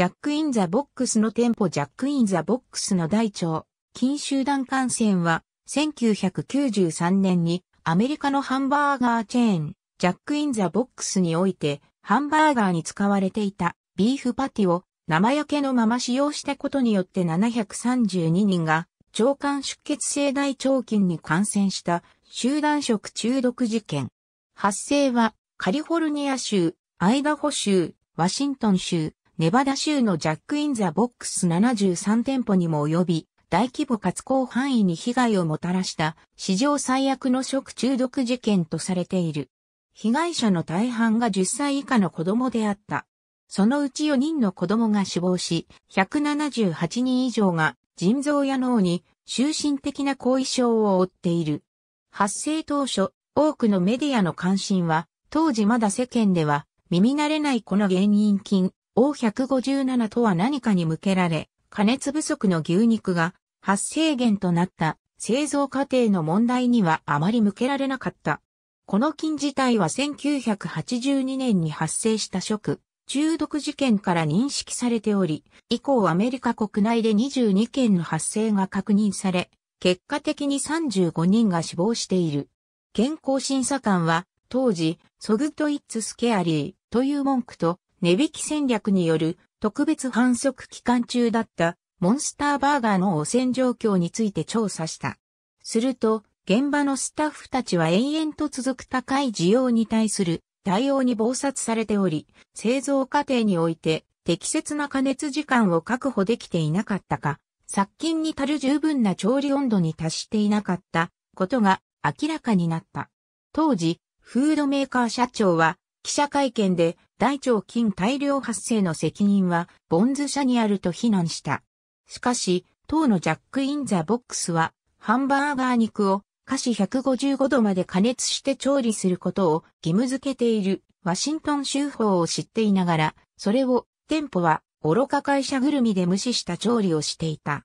ジャック・イン・ザ・ボックスの店舗ジャック・イン・ザ・ボックスの大腸、金集団感染は、1993年にアメリカのハンバーガーチェーン、ジャック・イン・ザ・ボックスにおいて、ハンバーガーに使われていたビーフパティを生焼けのまま使用したことによって732人が腸管出血性大腸菌に感染した集団食中毒事件。発生はカリフォルニア州、アイダホ州、ワシントン州、ネバダ州のジャック・イン・ザ・ボックス73店舗にも及び、大規模かつ広範囲に被害をもたらした史上最悪の食中毒事件とされている。被害者の大半が10歳以下の子供であった。そのうち4人の子供が死亡し、178人以上が腎臓や脳に終身的な後遺症を負っている。発生当初、多くのメディアの関心は、当時まだ世間では耳慣れないこの原因菌、O157 とは何かに向けられ、加熱不足の牛肉が発生源となった製造過程の問題にはあまり向けられなかった。この菌自体は1982年に発生した食中毒事件から認識されており、以降アメリカ国内で22件の発生が確認され、結果的に35人が死亡している。健康審査官は当時、ソグトイッツスケアリーという文句と値引き戦略による特別反則期間中だったモンスターバーガーの汚染状況について調査した。すると、現場のスタッフたちは延々と続く高い需要に対する対応に暴殺されており、製造過程において適切な加熱時間を確保できていなかったか、殺菌に足る十分な調理温度に達していなかったことが明らかになった。当時、フードメーカー社長は記者会見で大腸菌大量発生の責任はボンズ社にあると非難した。しかし、当のジャック・イン・ザ・ボックスは、ハンバーガー肉を華氏155度まで加熱して調理することを義務付けているワシントン州法を知っていながら、それを店舗は愚か会社ぐるみで無視した調理をしていた。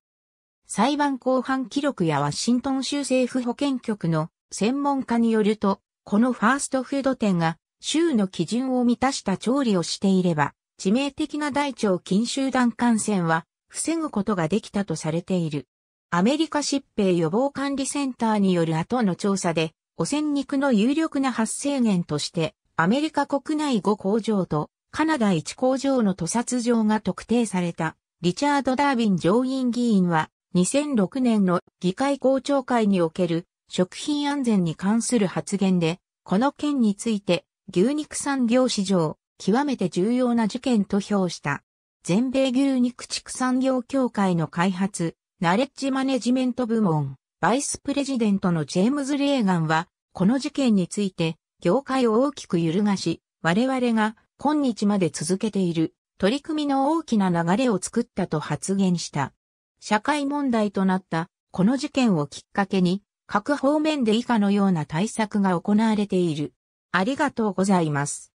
裁判公判記録やワシントン州政府保健局の専門家によると、このファーストフード店が州の基準を満たした調理をしていれば、致命的な大腸菌集団感染は防ぐことができたとされている。アメリカ疾病予防管理センターによる後の調査で、汚染肉の有力な発生源として、アメリカ国内5工場とカナダ1工場の屠殺場が特定された。リチャード・ダービン上院議員は2006年の議会公聴会における食品安全に関する発言で、この件について牛肉産業史上、極めて重要な事件と評した。全米牛肉畜産業協会の開発、ナレッジマネジメント部門、バイスプレジデントのジェームズ・レーガンは、この事件について、業界を大きく揺るがし、我々が今日まで続けている取り組みの大きな流れを作ったと発言した。社会問題となったこの事件をきっかけに、各方面で以下のような対策が行われている。ありがとうございます。